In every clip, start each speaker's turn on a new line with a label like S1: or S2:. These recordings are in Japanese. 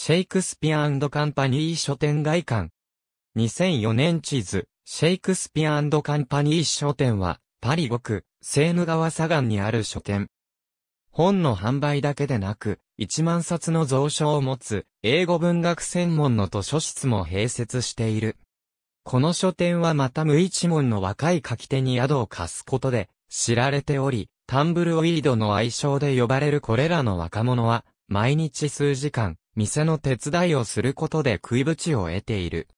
S1: シェイクスピアカンパニー書店外観。2004年地図、シェイクスピアカンパニー書店は、パリ5区、セーヌ川左岸にある書店。本の販売だけでなく、1万冊の蔵書を持つ、英語文学専門の図書室も併設している。この書店はまた無一文の若い書き手に宿を貸すことで、知られており、タンブルオイードの愛称で呼ばれるこれらの若者は、毎日数時間、店の手伝いをすることで食いぶちを得ている。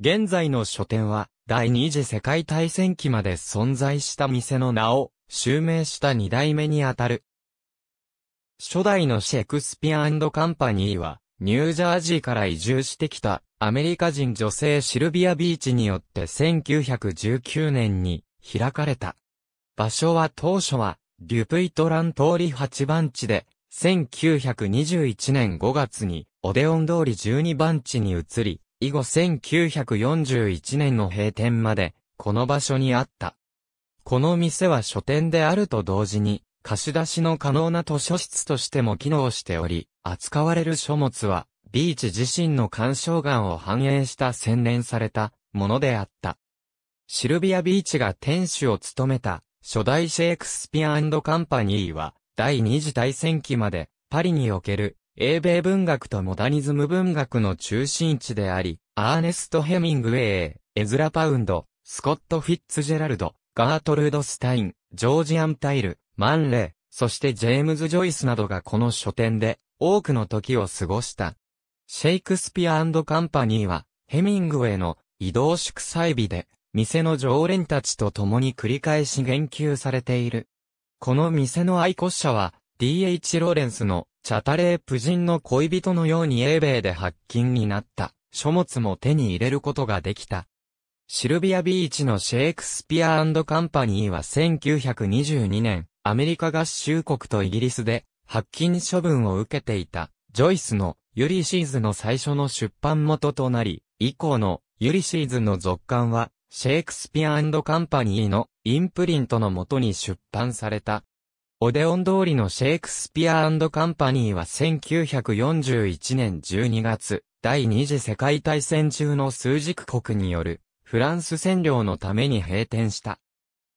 S1: 現在の書店は、第二次世界大戦期まで存在した店の名を、襲名した二代目にあたる。初代のシェクスピアカンパニーは、ニュージャージーから移住してきたアメリカ人女性シルビア・ビーチによって1919年に開かれた。場所は当初はデュプイトラン通り8番地で1921年5月にオデオン通り12番地に移り、以後1941年の閉店まで、この場所にあった。この店は書店であると同時に、貸し出しの可能な図書室としても機能しており、扱われる書物は、ビーチ自身の鑑賞眼を反映した洗練されたものであった。シルビア・ビーチが店主を務めた初代シェイクスピアカンパニーは、第二次大戦期まで、パリにおける、英米文学とモダニズム文学の中心地であり、アーネスト・ヘミングウェイ、エズラ・パウンド、スコット・フィッツジェラルド、ガートルード・スタイン、ジョージ・アンタイル、マンレー、そしてジェームズ・ジョイスなどがこの書店で多くの時を過ごした。シェイクスピアカンパニーは、ヘミングウェイの移動祝祭日で、店の常連たちと共に繰り返し言及されている。この店の愛骨者は、D.H. ローレンスの、チャタレー夫人の恋人のように英米で発禁になった、書物も手に入れることができた。シルビアビーチのシェイクスピアカンパニーは1922年、アメリカ合衆国とイギリスで、発禁処分を受けていた、ジョイスの、ユリシーズの最初の出版元となり、以降の、ユリシーズの続刊は、シェイクスピアカンパニーのインプリントのもとに出版された。オデオン通りのシェイクスピアカンパニーは1941年12月、第二次世界大戦中の数軸国によるフランス占領のために閉店した。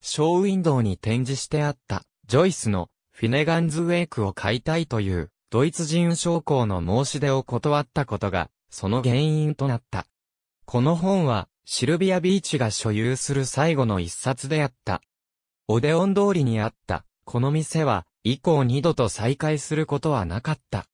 S1: ショーウィンドウに展示してあったジョイスのフィネガンズウェイクを買いたいというドイツ人将校の申し出を断ったことがその原因となった。この本はシルビアビーチが所有する最後の一冊であった。オデオン通りにあった、この店は、以降二度と再開することはなかった。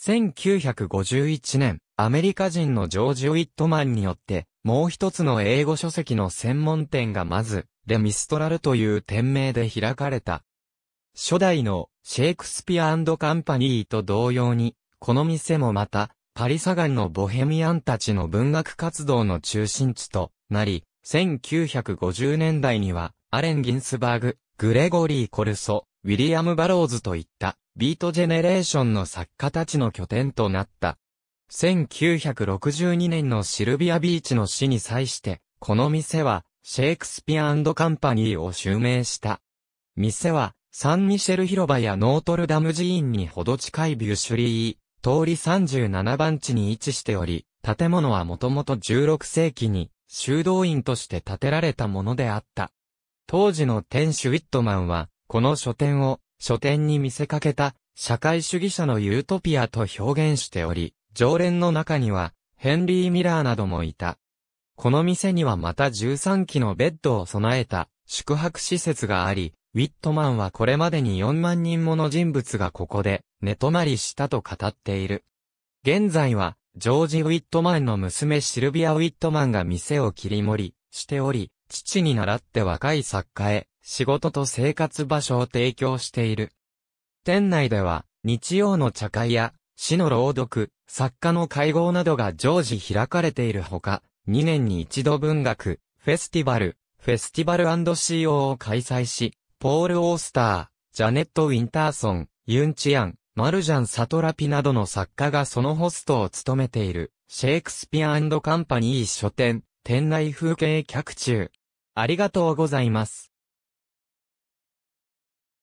S1: 1951年、アメリカ人のジョージ・ウィットマンによって、もう一つの英語書籍の専門店がまず、レ・ミストラルという店名で開かれた。初代のシェイクスピアカンパニーと同様に、この店もまた、パリサガンのボヘミアンたちの文学活動の中心地となり、1950年代には、アレン・ギンスバーグ、グレゴリー・コルソ、ウィリアム・バローズといった、ビートジェネレーションの作家たちの拠点となった。1962年のシルビアビーチの死に際して、この店は、シェイクスピアカンパニーを襲名した。店は、サンミシェル広場やノートルダム寺院にほど近いビュシュリー、通り37番地に位置しており、建物はもともと16世紀に修道院として建てられたものであった。当時の店主ウィットマンは、この書店を書店に見せかけた社会主義者のユートピアと表現しており、常連の中にはヘンリー・ミラーなどもいた。この店にはまた13機のベッドを備えた宿泊施設があり、ウィットマンはこれまでに4万人もの人物がここで寝泊まりしたと語っている。現在は、ジョージ・ウィットマンの娘シルビア・ウィットマンが店を切り盛りしており、父に倣って若い作家へ、仕事と生活場所を提供している。店内では、日曜の茶会や、市の朗読、作家の会合などが常時開かれているほか、2年に一度文学、フェスティバル、フェスティバル &CO を開催し、ポール・オースター、ジャネット・ウィンターソン、ユン・チアン、マルジャン・サトラピなどの作家がそのホストを務めている、シェイクスピアカンパニー書店、店内風景客中。ありがとうございます。